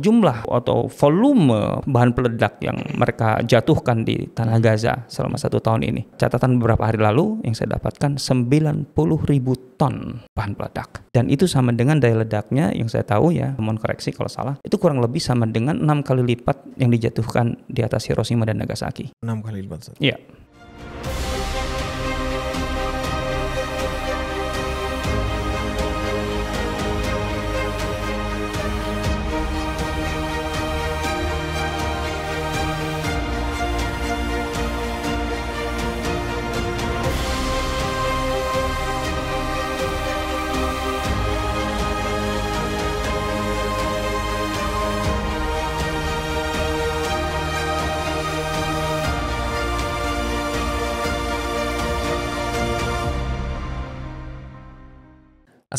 jumlah atau volume bahan peledak yang mereka jatuhkan di tanah Gaza selama satu tahun ini. Catatan beberapa hari lalu yang saya dapatkan 90 ribu ton bahan peledak. Dan itu sama dengan daya ledaknya yang saya tahu ya, mohon koreksi kalau salah, itu kurang lebih sama dengan enam kali lipat yang dijatuhkan di atas Hiroshima dan Nagasaki. 6 kali lipat. Iya.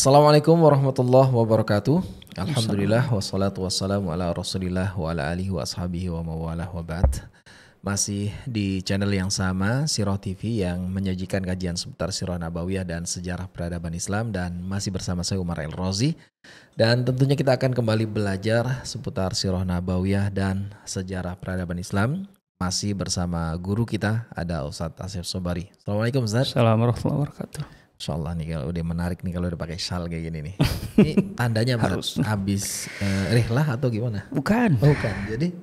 Assalamualaikum warahmatullahi wabarakatuh. Alhamdulillah wassalatu wassalamu ala Rasulillah wa ala alihi wa ashabihi wa mawalah wa ba'd. Masih di channel yang sama Sirah TV yang menyajikan kajian seputar Sirah Nabawiyah dan sejarah peradaban Islam dan masih bersama saya Umar El Rozi. Dan tentunya kita akan kembali belajar seputar Sirah Nabawiyah dan sejarah peradaban Islam masih bersama guru kita ada Ustadz Asyaf Sobari. Assalamualaikum Ustadz. Assalamualaikum warahmatullahi wabarakatuh. Insyaallah nih kalau udah menarik nih kalau udah pakai shawl kayak gini nih. Ini tandanya harus habis uh, rihlah atau gimana? Bukan. Oh, bukan. Jadi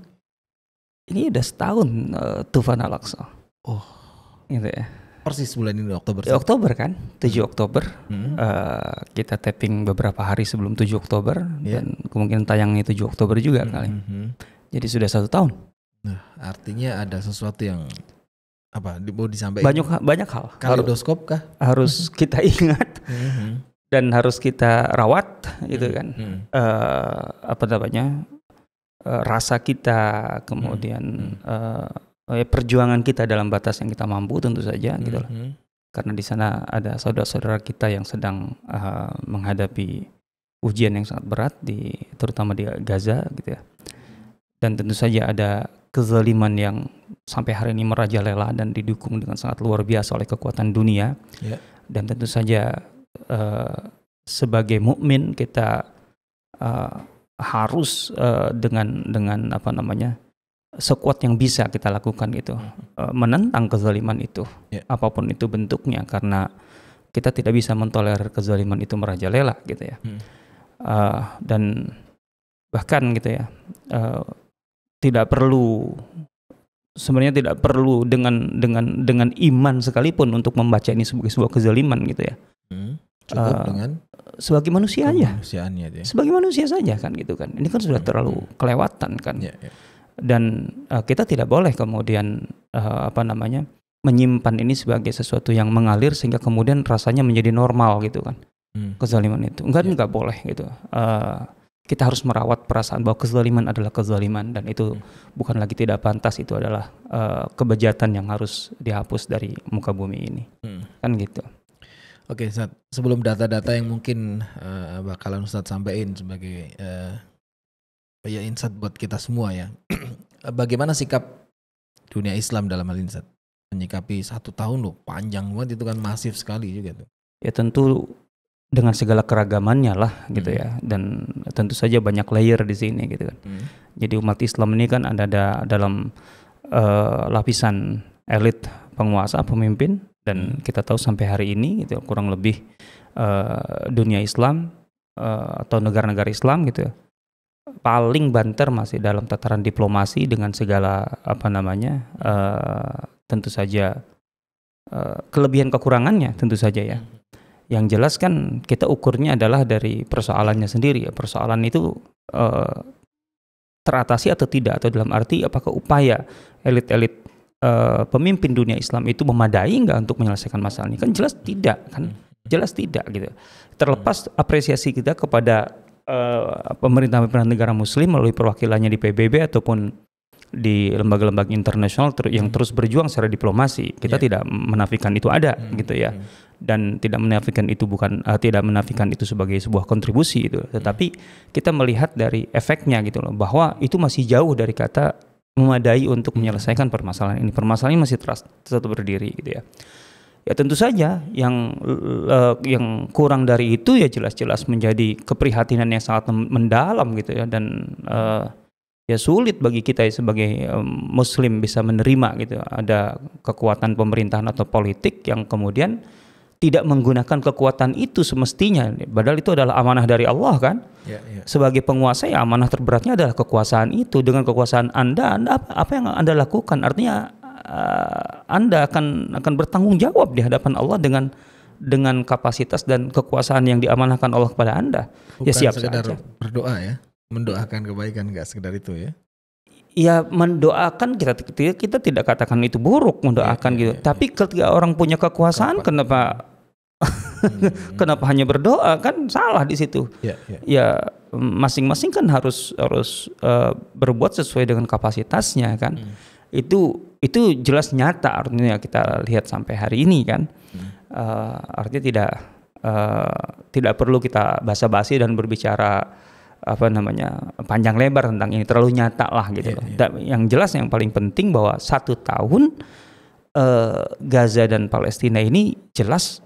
ini udah setahun uh, Tufan Alaksa. Oh. Gitu ya. Persis bulan ini Oktober. Ya, Oktober kan, 7 hmm. Oktober. Hmm. Uh, kita taping beberapa hari sebelum 7 Oktober yeah. dan kemungkinan tayangnya 7 Oktober juga hmm. kali. Hmm, hmm. Jadi sudah satu tahun. Nah, artinya ada sesuatu yang apa mau disampaikan banyak banyak hal kaleidoskop kah harus hmm. kita ingat hmm. dan harus kita rawat gitu hmm. kan Uh, apa namanya uh, rasa kita kemudian uh, perjuangan kita dalam batas yang kita mampu tentu saja gitu lah karena di sana ada saudara-saudara kita yang sedang uh, menghadapi ujian yang sangat berat di terutama di Gaza gitu ya dan tentu saja ada kezaliman yang sampai hari ini merajalela dan didukung dengan sangat luar biasa oleh kekuatan dunia. Ya. Dan tentu saja uh, sebagai mukmin kita uh, harus uh, dengan dengan apa namanya sekuat yang bisa kita lakukan itu uh, menentang kezaliman itu ya. apapun itu bentuknya karena kita tidak bisa mentolerir kezaliman itu merajalela gitu ya hmm. uh, dan bahkan gitu ya uh, tidak perlu sebenarnya tidak perlu dengan dengan dengan iman sekalipun untuk membaca ini sebagai sebuah kezaliman gitu ya. Hmm, cukup uh, dengan sebagai manusia aja. Dia. Sebagai manusia saja kan gitu kan. Ini kan sudah hmm, terlalu hmm. kelewatan kan. Yeah, yeah. Dan uh, kita tidak boleh kemudian uh, apa namanya menyimpan ini sebagai sesuatu yang mengalir sehingga kemudian rasanya menjadi normal gitu kan. Hmm. Kezaliman itu. Enggak yeah. enggak boleh gitu. Uh, kita harus merawat perasaan bahwa kezaliman adalah kezaliman dan itu hmm. bukan lagi tidak pantas itu adalah uh, kebejatan yang harus dihapus dari muka bumi ini hmm. kan gitu oke okay, saat sebelum data-data yang mungkin uh, bakalan Ustaz sampaikan sebagai uh, ya insight buat kita semua ya bagaimana sikap dunia Islam dalam hal ini menyikapi satu tahun loh panjang banget itu kan masif sekali juga tuh ya tentu dengan segala keragamannya lah gitu hmm. ya dan tentu saja banyak layer di sini gitu kan hmm. jadi umat Islam ini kan ada, ada dalam uh, lapisan elit penguasa pemimpin dan hmm. kita tahu sampai hari ini gitu kurang lebih uh, dunia Islam uh, atau negara-negara Islam gitu ya, paling banter masih dalam tataran diplomasi dengan segala apa namanya uh, tentu saja uh, kelebihan kekurangannya tentu saja ya hmm yang jelas kan kita ukurnya adalah dari persoalannya sendiri ya persoalan itu uh, teratasi atau tidak atau dalam arti apakah upaya elit-elit uh, pemimpin dunia Islam itu memadai nggak untuk menyelesaikan masalah ini kan jelas tidak kan hmm. jelas tidak gitu terlepas apresiasi kita kepada uh, pemerintah-pemerintah negara Muslim melalui perwakilannya di PBB ataupun di lembaga-lembaga internasional yang hmm. terus berjuang secara diplomasi. Kita yeah. tidak menafikan itu ada hmm. gitu ya. Hmm dan tidak menafikan itu bukan uh, tidak menafikan itu sebagai sebuah kontribusi itu hmm. tetapi kita melihat dari efeknya gitu loh bahwa itu masih jauh dari kata memadai untuk hmm. menyelesaikan permasalahan ini permasalahan ini masih terus tetap berdiri gitu ya ya tentu saja yang uh, yang kurang dari itu ya jelas-jelas menjadi keprihatinan yang sangat mendalam gitu ya dan uh, ya sulit bagi kita sebagai muslim bisa menerima gitu ada kekuatan pemerintahan atau politik yang kemudian tidak menggunakan kekuatan itu semestinya padahal itu adalah amanah dari Allah kan Yeah, yeah. sebagai penguasa ya amanah terberatnya adalah kekuasaan itu dengan kekuasaan anda anda apa, apa yang anda lakukan artinya uh, anda akan akan bertanggung jawab di hadapan Allah dengan dengan kapasitas dan kekuasaan yang diamanahkan Allah kepada anda ya, Bukan ya siap sekedar saja. berdoa ya mendoakan kebaikan nggak sekedar itu ya ya mendoakan kita, kita tidak katakan itu buruk mendoakan ya, ya, gitu. Ya, ya. Tapi ketika orang punya kekuasaan Kapan? kenapa hmm. Kenapa hanya berdoa? Kan salah di situ. ya, ya. Ya masing-masing kan harus harus uh, berbuat sesuai dengan kapasitasnya kan. Hmm. Itu itu jelas nyata artinya kita lihat sampai hari ini kan. Hmm. Uh, artinya tidak uh, tidak perlu kita basa-basi dan berbicara apa namanya panjang lebar tentang ini terlalu nyata lah gitu yeah, Yeah. Yang jelas yang paling penting bahwa satu tahun uh, Gaza dan Palestina ini jelas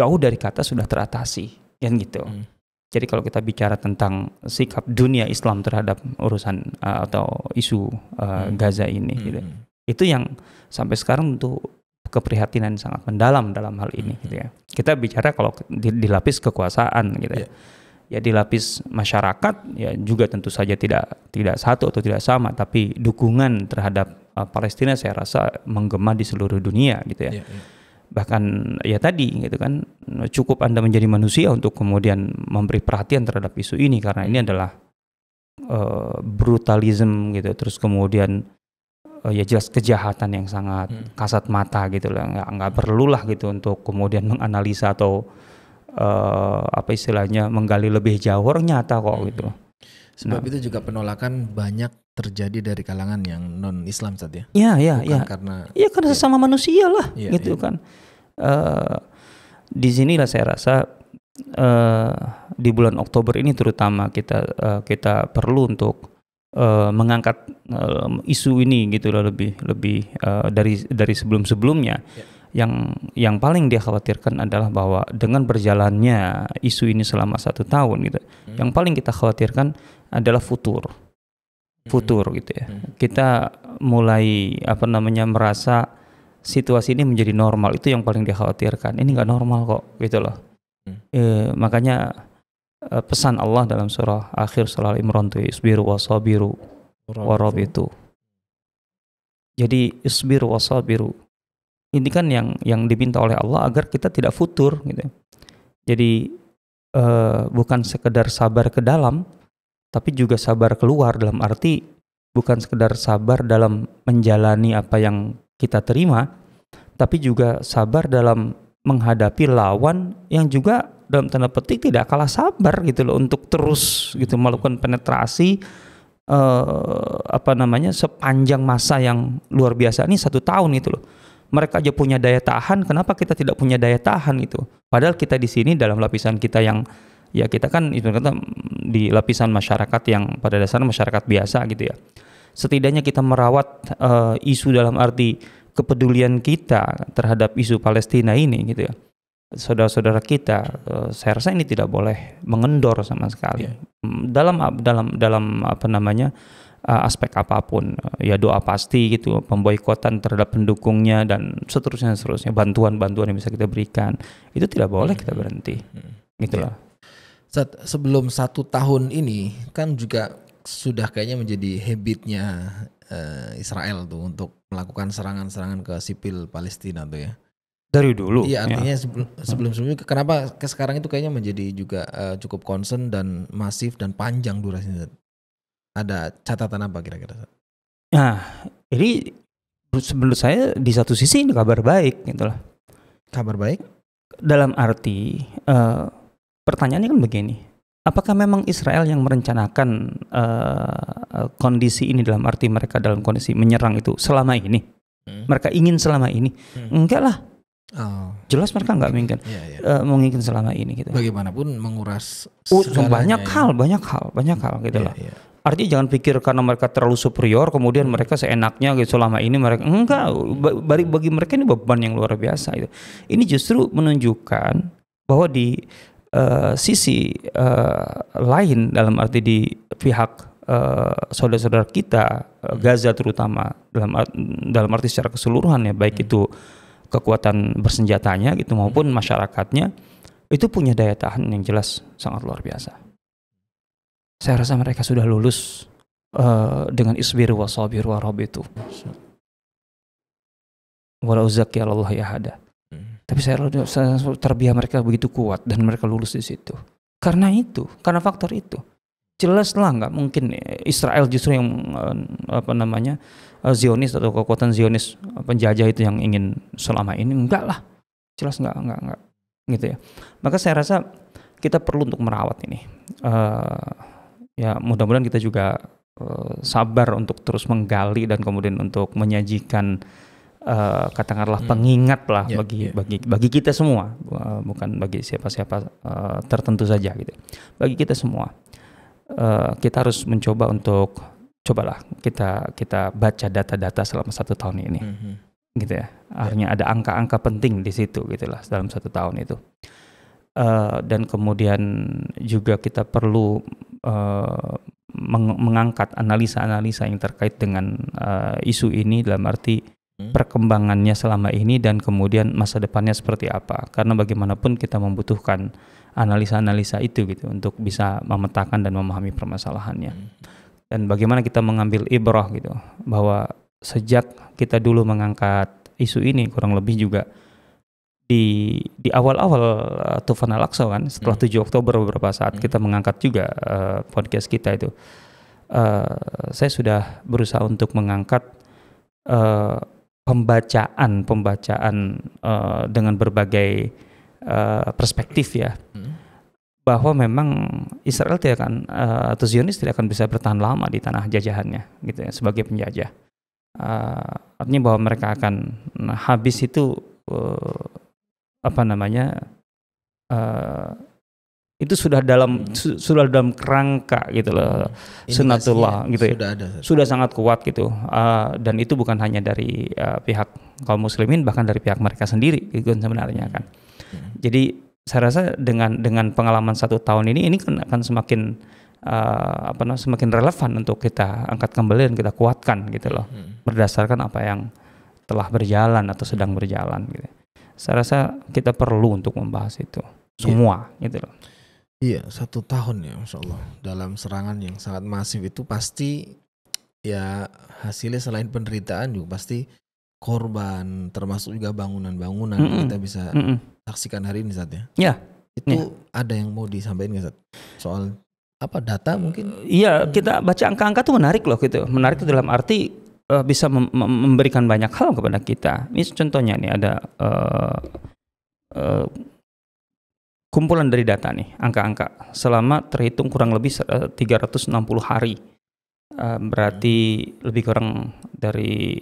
jauh dari kata sudah teratasi kan gitu. Hmm. Jadi kalau kita bicara tentang sikap dunia Islam terhadap urusan uh, atau isu uh, hmm. Gaza ini, hmm. gitu. itu yang sampai sekarang untuk keprihatinan sangat mendalam dalam hal ini, hmm. gitu ya. Hmm. Kita bicara kalau di, lapis kekuasaan, gitu ya. Yeah. Ya, ya di lapis masyarakat, ya juga tentu saja tidak tidak satu atau tidak sama, tapi dukungan terhadap uh, Palestina saya rasa menggema di seluruh dunia, gitu ya. Yeah, yeah bahkan ya tadi gitu kan cukup anda menjadi manusia untuk kemudian memberi perhatian terhadap isu ini karena ini adalah uh, eh, brutalism gitu terus kemudian uh, ya jelas kejahatan yang sangat hmm. kasat mata gitu lah nggak nggak perlulah gitu untuk kemudian menganalisa atau uh, apa istilahnya menggali lebih jauh orang nyata kok gitu loh Sebab nah. itu juga penolakan banyak terjadi dari kalangan yang non Islam saat ya. Iya iya iya. Karena iya karena sesama manusia lah ya, gitu ya. kan. Uh, di sinilah saya rasa uh, di bulan Oktober ini terutama kita uh, kita perlu untuk uh, mengangkat uh, isu ini gitu loh lebih lebih uh, dari dari sebelum-sebelumnya. Ya yang yang paling dia khawatirkan adalah bahwa dengan berjalannya isu ini selama satu tahun gitu, hmm. yang paling kita khawatirkan adalah futur. Hmm. Futur gitu ya. Hmm. Kita mulai apa namanya merasa situasi ini menjadi normal itu yang paling dikhawatirkan. Ini nggak normal kok gitu loh. Hmm. E, makanya e, pesan Allah dalam surah akhir surah Imran itu isbiru wasabiru warab itu. Jadi isbiru wasabiru. Ini kan yang yang diminta oleh Allah agar kita tidak futur gitu. Jadi e, bukan sekedar sabar ke dalam, tapi juga sabar keluar dalam arti bukan sekedar sabar dalam menjalani apa yang kita terima, tapi juga sabar dalam menghadapi lawan yang juga dalam tanda petik tidak kalah sabar gitu loh untuk terus gitu melakukan penetrasi eh, apa namanya sepanjang masa yang luar biasa ini satu tahun itu loh mereka aja punya daya tahan kenapa kita tidak punya daya tahan itu padahal kita di sini dalam lapisan kita yang ya kita kan itu kata di lapisan masyarakat yang pada dasarnya masyarakat biasa gitu ya setidaknya kita merawat uh, isu dalam arti kepedulian kita terhadap isu Palestina ini gitu ya saudara-saudara kita uh, saya rasa ini tidak boleh mengendor sama sekali yeah. Hmm, dalam dalam dalam apa namanya uh, aspek apapun ya doa pasti gitu pemboikotan terhadap pendukungnya dan seterusnya seterusnya bantuan-bantuan yang bisa kita berikan itu tidak boleh hmm. kita berhenti hmm. gitu yeah. Iya. Set, sebelum satu tahun ini kan juga sudah kayaknya menjadi habitnya uh, Israel tuh untuk melakukan serangan-serangan ke sipil Palestina tuh ya. Dari dulu. Iya artinya ya. sebelum sebelumnya kenapa ke sekarang itu kayaknya menjadi juga uh, cukup concern dan masif dan panjang durasinya. Ada catatan apa kira-kira? Nah, jadi menurut saya di satu sisi ini kabar baik gitu lah. Kabar baik? Dalam arti uh, pertanyaannya kan begini. Apakah memang Israel yang merencanakan uh, kondisi ini dalam arti mereka dalam kondisi menyerang itu selama ini? Hmm. Mereka ingin selama ini? Hmm. Enggak lah. Oh. Jelas mereka nggak mungkin ya, ya. Uh, eh, menginginkan selama ini gitu. Bagaimanapun menguras uh, banyak ya. hal, banyak hal, banyak hal gitu ya, lah. Ya. Artinya jangan pikir karena mereka terlalu superior kemudian mereka seenaknya gitu selama ini mereka enggak bagi bagi mereka ini beban yang luar biasa itu. Ini justru menunjukkan bahwa di uh, sisi uh, lain dalam arti di pihak eh, saudara-saudara uh, kita uh, Gaza terutama dalam dalam arti secara keseluruhan ya baik hmm. itu kekuatan bersenjatanya gitu hmm. maupun masyarakatnya itu punya daya tahan yang jelas sangat luar biasa. Saya rasa mereka sudah lulus uh, dengan isbir wa sabir wa rabb itu. Wala Allah ya hadah. Tapi saya terbiasa mereka begitu kuat dan mereka lulus di situ. Karena itu, karena faktor itu. Jelas lah nggak mungkin Israel justru yang eh, apa namanya eh, Zionis atau kekuatan Zionis eh, penjajah itu yang ingin selama ini enggak lah jelas nggak nggak nggak gitu ya maka saya rasa kita perlu untuk merawat ini uh, ya mudah-mudahan kita juga sabar untuk terus menggali dan kemudian untuk menyajikan Eh, katakanlah pengingatlah hmm. pengingat lah yeah, bagi yeah. bagi bagi kita semua eh, bukan bagi siapa-siapa uh, tertentu saja gitu bagi kita semua uh, kita harus mencoba untuk cobalah kita kita baca data-data selama satu tahun ini -hmm. gitu ya artinya yeah. ada angka-angka penting di situ gitulah dalam satu tahun itu uh, dan kemudian juga kita perlu uh, mengangkat analisa-analisa yang terkait dengan uh, isu ini dalam arti Hmm? perkembangannya selama ini dan kemudian masa depannya seperti apa karena bagaimanapun kita membutuhkan analisa-analisa itu gitu untuk bisa memetakan dan memahami permasalahannya hmm. dan bagaimana kita mengambil ibrah gitu bahwa sejak kita dulu mengangkat isu ini kurang lebih juga di di awal-awal uh, Tufan al kan setelah hmm. 7 Oktober beberapa saat hmm. kita mengangkat juga uh, podcast kita itu uh, saya sudah berusaha untuk mengangkat uh, pembacaan pembacaan uh, dengan berbagai uh, perspektif ya hmm. bahwa memang Israel tidak akan uh, atau Zionis tidak akan bisa bertahan lama di tanah jajahannya gitu ya sebagai penjajah uh, artinya bahwa mereka akan nah, habis itu uh, apa namanya itu sudah dalam hmm. su, sudah dalam kerangka gitu loh iya, sunatullah gitu ya. sudah ya. ada sudah sangat kuat gitu uh, dan itu bukan hanya dari uh, pihak kaum muslimin bahkan dari pihak mereka sendiri gitu sebenarnya kan hmm. jadi saya rasa dengan dengan pengalaman satu tahun ini ini kan akan semakin uh, apa namanya semakin relevan untuk kita angkat kembali dan kita kuatkan gitu loh hmm. berdasarkan apa yang telah berjalan atau sedang berjalan gitu saya rasa kita perlu untuk membahas itu iya. semua yeah. gitu loh Iya, satu tahun ya, masya Allah. Dalam serangan yang sangat masif itu pasti ya hasilnya selain penderitaan juga pasti korban, termasuk juga bangunan-bangunan mm -mm. kita bisa mm -mm. saksikan hari ini saatnya. Iya. Itu ya. ada yang mau disampaikan nggak soal apa data mungkin? Iya, kita baca angka-angka tuh menarik loh gitu. Menarik itu dalam arti uh, bisa mem memberikan banyak hal kepada kita. Ini contohnya nih ada uh, uh, kumpulan dari data nih, angka-angka selama terhitung kurang lebih 360 eh, hari. Uh, berarti hmm. lebih kurang dari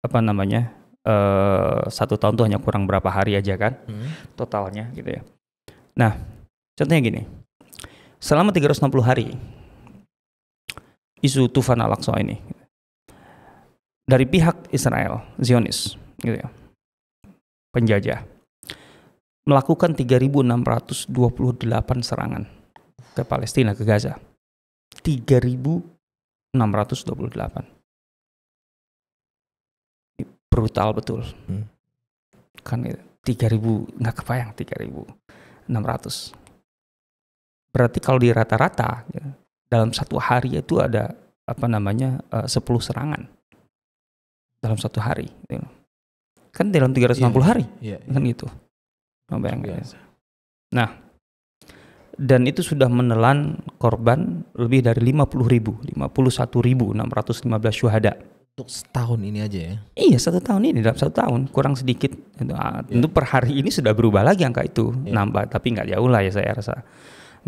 apa namanya uh, satu tahun tuh hanya kurang berapa hari aja kan hmm. totalnya gitu ya. Nah contohnya gini, selama 360 hari isu Tufan Al-Aqsa ini dari pihak Israel Zionis gitu ya penjajah melakukan 3.628 serangan ke Palestina, ke Gaza. 3.628. Brutal betul. Hmm. Kan 3.000, nggak kebayang 3.600. Berarti kalau di rata-rata, ya, dalam satu hari itu ada apa namanya eh, uh, 10 serangan dalam satu hari. Gitu. Kan dalam 360 yeah, iya. hari, yeah, yeah. kan iya. gitu. Membayangkan. Oh, ya. Biasa. Nah, dan itu sudah menelan korban lebih dari 50 ribu, 51 ribu 615 syuhada. Untuk setahun ini aja ya? Iya satu tahun ini dalam satu tahun kurang sedikit. Nah, yeah. Iya. per hari ini sudah berubah lagi angka itu yeah. nambah tapi nggak jauh lah ya saya rasa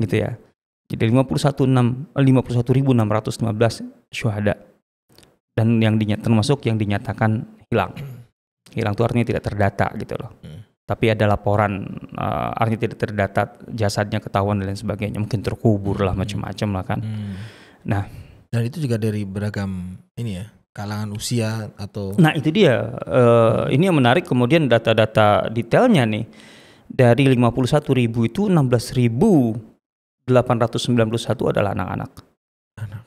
gitu ya. Jadi 51.6 51.615 eh, syuhada dan yang dinyat termasuk yang dinyatakan hilang. Hilang itu artinya tidak terdata gitu loh. Hmm tapi ada laporan uh, artinya tidak terdata jasadnya ketahuan dan lain sebagainya mungkin terkubur lah hmm. macam-macam lah kan hmm. nah dan itu juga dari beragam ini ya kalangan usia atau nah itu dia uh, ini yang menarik kemudian data-data detailnya nih dari 51 ribu itu 16 ribu 891 adalah anak-anak anak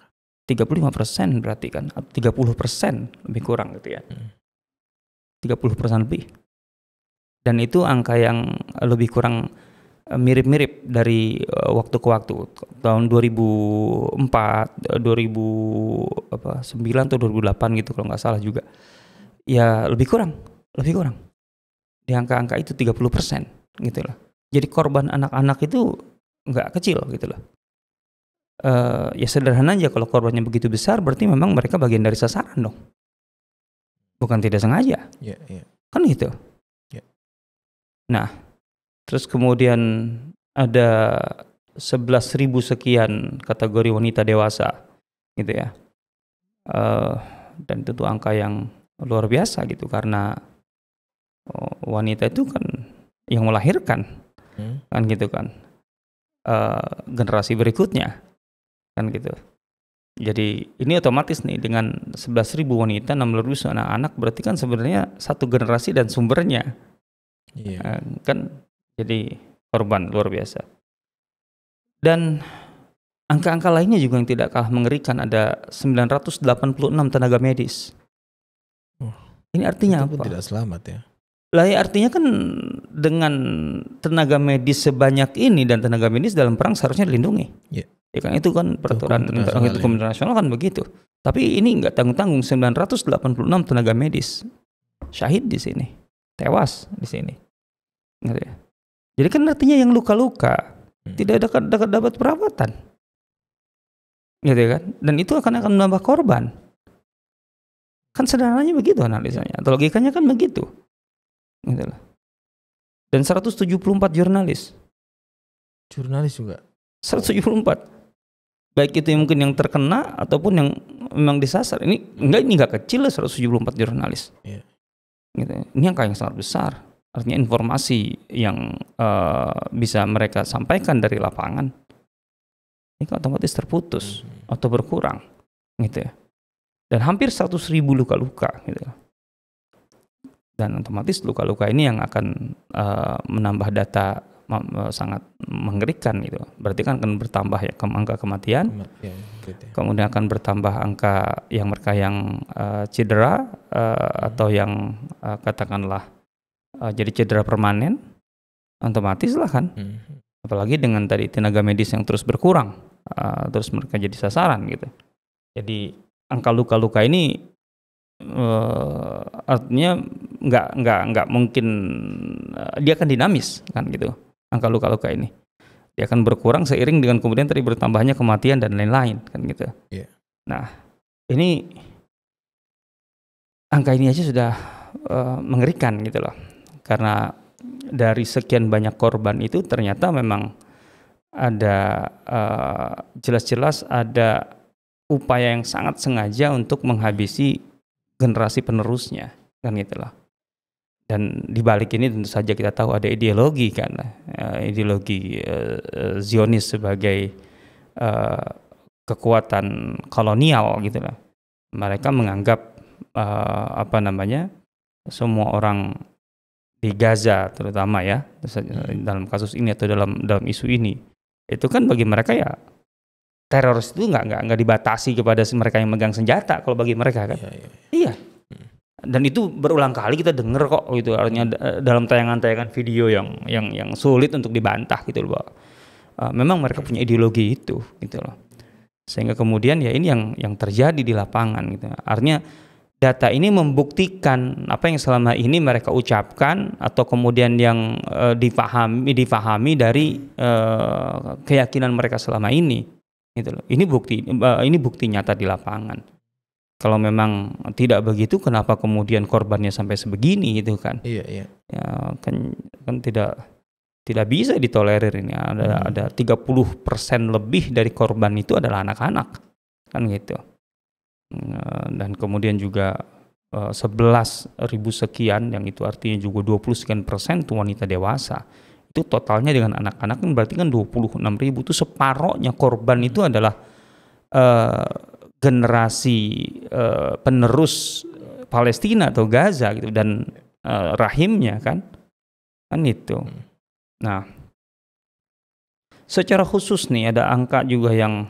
35 persen berarti kan 30 persen lebih kurang gitu ya 30 hmm. persen lebih dan itu angka yang lebih kurang eh, mirip-mirip dari eh, waktu ke waktu tahun 2004 2009 eh, atau 2008 gitu kalau nggak salah juga ya lebih kurang lebih kurang di angka-angka itu 30% gitu loh jadi korban anak-anak itu nggak kecil gitu loh ya sederhana aja kalau korbannya begitu besar berarti memang mereka bagian dari sasaran dong bukan tidak sengaja yeah, yeah. kan gitu Nah, terus kemudian ada 11.000 sekian kategori wanita dewasa gitu ya. Uh, dan tentu angka yang luar biasa gitu karena oh, wanita itu kan yang melahirkan hmm. kan gitu kan uh, generasi berikutnya kan gitu jadi ini otomatis nih dengan 11.000 wanita 6.000 anak-anak berarti kan sebenarnya satu generasi dan sumbernya yeah. Iya. kan jadi korban luar biasa dan angka-angka lainnya juga yang tidak kalah mengerikan ada 986 tenaga medis oh, ini artinya apa tidak selamat ya lah ya, artinya kan dengan tenaga medis sebanyak ini dan tenaga medis dalam perang seharusnya dilindungi. Yeah. Ya kan itu kan peraturan hukum internasional, ya. internasional kan begitu. Tapi ini nggak tanggung-tanggung 986 tenaga medis syahid di sini, tewas di sini. Ya? Jadi kan artinya yang luka-luka hmm. tidak dapat, dapat dapat perawatan, gitu kan? Dan itu akan akan menambah korban. Kan sederhananya begitu analisanya, atau logikanya kan begitu, gitu lah. Dan 174 jurnalis. Jurnalis juga. 174 baik itu yang mungkin yang terkena ataupun yang memang disasar ini enggak ini enggak kecil lah 174 jurnalis yeah. gitu ini angka yang sangat besar artinya informasi yang uh, bisa mereka sampaikan dari lapangan ini kan otomatis terputus hmm. atau berkurang gitu ya dan hampir 100 ribu luka-luka gitu ya. dan otomatis luka-luka ini yang akan uh, menambah data sangat mengerikan gitu berarti kan akan bertambah ya ke angka kematian gitu ya. kemudian akan bertambah angka yang mereka yang uh, cedera uh, atau yang uh, katakanlah uh, jadi cedera permanen, otomatis lah kan. Hmm. Apalagi dengan tadi tenaga medis yang terus berkurang, uh, terus mereka jadi sasaran gitu. Jadi angka luka-luka ini uh, artinya nggak nggak nggak mungkin uh, dia akan dinamis kan gitu angka luka-luka ini dia akan berkurang seiring dengan kemudian tadi bertambahnya kematian dan lain-lain kan gitu. Yeah. Nah ini angka ini aja sudah uh, mengerikan gitu loh karena dari sekian banyak korban itu ternyata memang ada eh, jelas-jelas uh, ada upaya yang sangat sengaja untuk menghabisi generasi penerusnya kan gitulah dan di balik ini tentu saja kita tahu ada ideologi kan uh, ideologi uh, Zionis sebagai uh, kekuatan kolonial gitulah mereka menganggap uh, apa namanya semua orang di Gaza terutama ya eh, hmm. dalam kasus ini atau dalam dalam isu ini itu kan bagi mereka ya teroris itu nggak nggak nggak dibatasi kepada mereka yang megang senjata kalau bagi mereka kan iya, iya. iya. Hmm. dan itu berulang kali kita dengar kok gitu artinya eh, dalam tayangan-tayangan video yang yang yang sulit untuk dibantah gitu loh bahwa uh, eh, memang mereka punya ideologi itu gitu loh sehingga kemudian ya ini yang yang terjadi di lapangan gitu artinya data ini membuktikan apa yang selama ini mereka ucapkan atau kemudian yang uh, eh, dipahami dipahami dari uh, keyakinan mereka selama ini gitu loh ini bukti uh, ini bukti nyata di lapangan kalau memang tidak begitu kenapa kemudian korbannya sampai sebegini gitu kan iya iya ya, kan kan tidak tidak bisa ditolerir ini ada hmm. ada 30% lebih dari korban itu adalah anak-anak kan gitu Eh, dan kemudian juga 11 eh, ribu sekian yang itu artinya juga 20 sekian persen itu wanita dewasa itu totalnya dengan anak-anak kan berarti kan 26 ribu itu separohnya korban itu adalah uh, generasi uh, penerus Palestina atau Gaza gitu dan uh, rahimnya kan kan itu hmm. nah secara khusus nih ada angka juga yang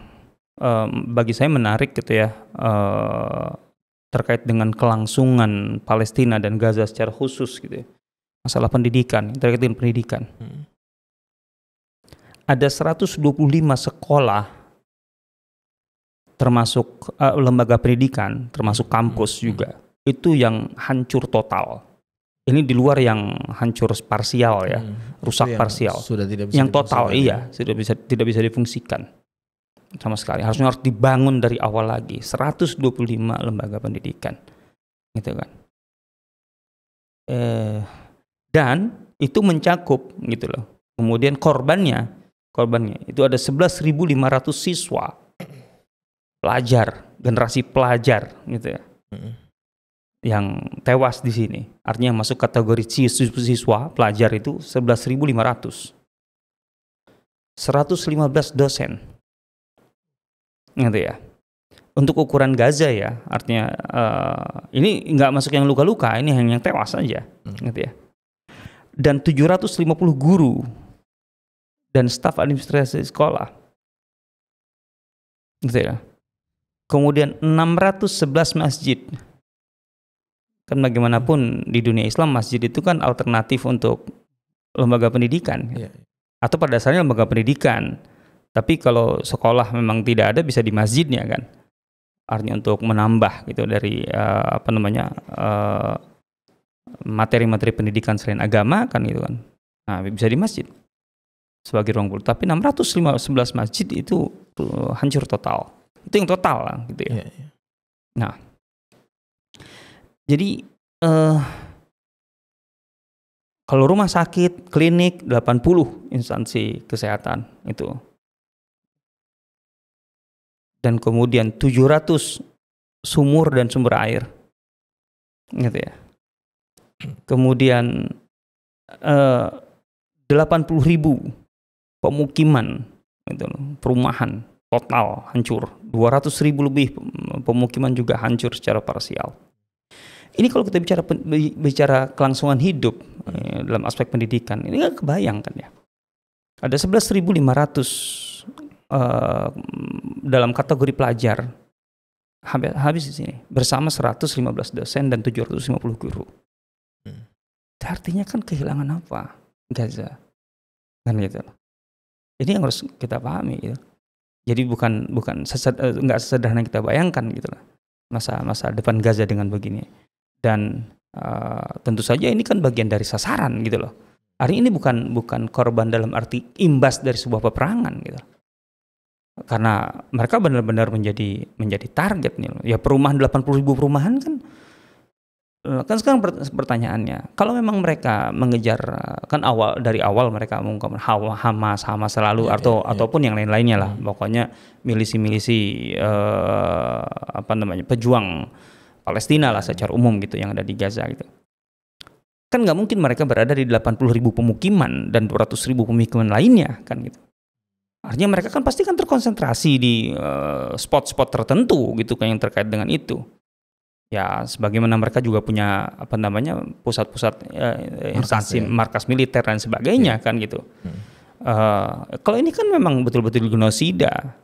um, bagi saya menarik gitu ya uh, terkait dengan kelangsungan Palestina dan Gaza secara khusus gitu ya. Masalah pendidikan, terkait dengan pendidikan. Hmm. Ada 125 sekolah termasuk uh, lembaga pendidikan, termasuk kampus hmm. juga. Itu yang hancur total. Ini di luar yang hancur parsial ya, hmm. rusak parsial. Sudah tidak bisa yang total ya? iya, sudah bisa tidak bisa difungsikan sama sekali. Harusnya harus dibangun dari awal lagi. 125 lembaga pendidikan, gitu kan. Eh, dan itu mencakup gitu loh. Kemudian korbannya, korbannya itu ada 11.500 siswa, pelajar, generasi pelajar, gitu ya. Mm-hmm. Yang tewas di sini. Artinya masuk kategori siswa, pelajar itu 11.500. 115 dosen gitu ya untuk ukuran Gaza ya artinya uh, ini nggak masuk yang luka-luka ini hanya yang tewas saja hmm. gitu ya dan 750 guru dan staf administrasi sekolah gitu ya kemudian 611 masjid kan bagaimanapun di dunia Islam masjid itu kan alternatif untuk lembaga pendidikan yeah. atau pada dasarnya lembaga pendidikan tapi kalau sekolah memang tidak ada bisa di masjidnya kan. Artinya untuk menambah gitu dari uh, apa namanya eh, materi-materi uh, pendidikan selain agama kan gitu kan. Nah, bisa di masjid sebagai ruang guru. Tapi 611 masjid itu uh, hancur total. Itu yang total lah, gitu ya. Yeah, yeah. Nah, jadi uh, kalau rumah sakit, klinik 80 instansi kesehatan itu dan kemudian 700 sumur dan sumber air. Gitu ya. Kemudian eh, 80.000 pemukiman, gitu perumahan total hancur. 200.000 lebih pemukiman juga hancur secara parsial. Ini kalau kita bicara bicara kelangsungan hidup eh, dalam aspek pendidikan, ini nggak kebayang kan ya. Ada 11.500 Eh, dalam kategori pelajar habis, habis di sini bersama 115 dosen dan 750 guru. Hmm. Artinya kan kehilangan apa Gaza kan gitu. Ini yang harus kita pahami. Gitu. Jadi bukan bukan eh, nggak sesederhana kita bayangkan gitu lah masa masa depan Gaza dengan begini dan uh, tentu saja ini kan bagian dari sasaran gitu loh. Hari ini bukan bukan korban dalam arti imbas dari sebuah peperangan gitu karena mereka benar-benar menjadi menjadi target nih ya perumahan 80 ribu perumahan kan eh, kan sekarang pertanyaannya kalau memang mereka mengejar kan awal dari awal mereka mengungkapkan Hamas Hamas selalu ya, atau ya, ya. ataupun yang lain-lainnya lah hmm. pokoknya milisi-milisi eh, apa namanya pejuang Palestina lah hmm. secara umum gitu yang ada di Gaza gitu kan nggak mungkin mereka berada di 80 ribu pemukiman dan 200 ribu pemukiman lainnya kan gitu Artinya mereka kan pasti kan terkonsentrasi di eh, spot-spot uh, tertentu gitu kan yang terkait dengan itu. Ya, sebagaimana mereka juga punya apa namanya pusat-pusat uh, instansi ya. markas militer dan sebagainya ya. kan gitu. Hmm. Uh, kalau ini kan memang betul-betul genosida.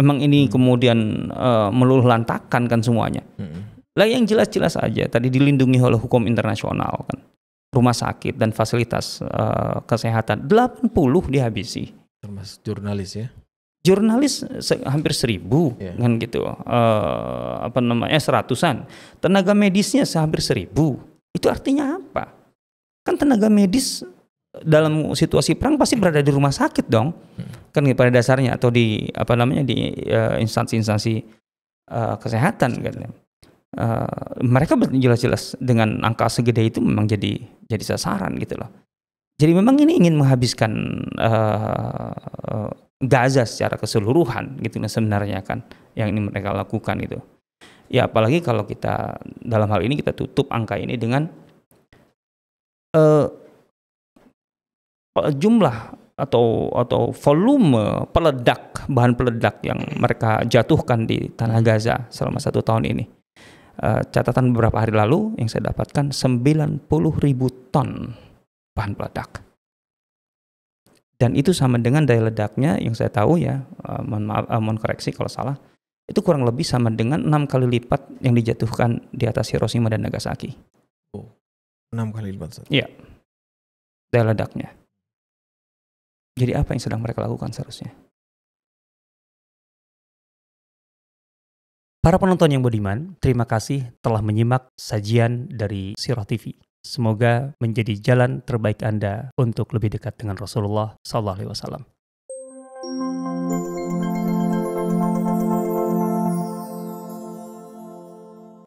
Emang ini hmm. kemudian uh, meluluh lantakan kan semuanya. Hmm. Lah yang jelas-jelas aja tadi dilindungi oleh hukum internasional kan. Rumah sakit dan fasilitas uh, kesehatan 80 dihabisi termasuk jurnalis ya jurnalis hampir seribu yeah. kan gitu uh, apa namanya eh, seratusan tenaga medisnya hampir seribu itu artinya apa kan tenaga medis eh, dalam situasi perang pasti berada di rumah sakit dong hmm. kan gitu, pada dasarnya atau di apa namanya di instansi-instansi uh, uh, kesehatan kan uh, mereka jelas-jelas dengan angka segede itu memang jadi jadi sasaran gitu loh jadi memang ini ingin menghabiskan uh, Gaza secara keseluruhan gitu nah sebenarnya kan yang ini mereka lakukan itu. Ya apalagi kalau kita dalam hal ini kita tutup angka ini dengan uh, jumlah atau atau volume peledak bahan peledak yang mereka jatuhkan di tanah Gaza selama satu tahun ini. Uh, catatan beberapa hari lalu yang saya dapatkan 90 ribu ton bahan peledak. Dan itu sama dengan daya ledaknya yang saya tahu ya, eh, mohon maaf, eh, mohon koreksi kalau salah, itu kurang lebih sama dengan enam kali lipat yang dijatuhkan di atas Hiroshima dan Nagasaki. Oh, enam kali lipat. Iya, daya ledaknya. Jadi apa yang sedang mereka lakukan seharusnya? Para penonton yang budiman, terima kasih telah menyimak sajian dari Sirah TV. Semoga menjadi jalan terbaik Anda untuk lebih dekat dengan Rasulullah sallallahu alaihi wasallam.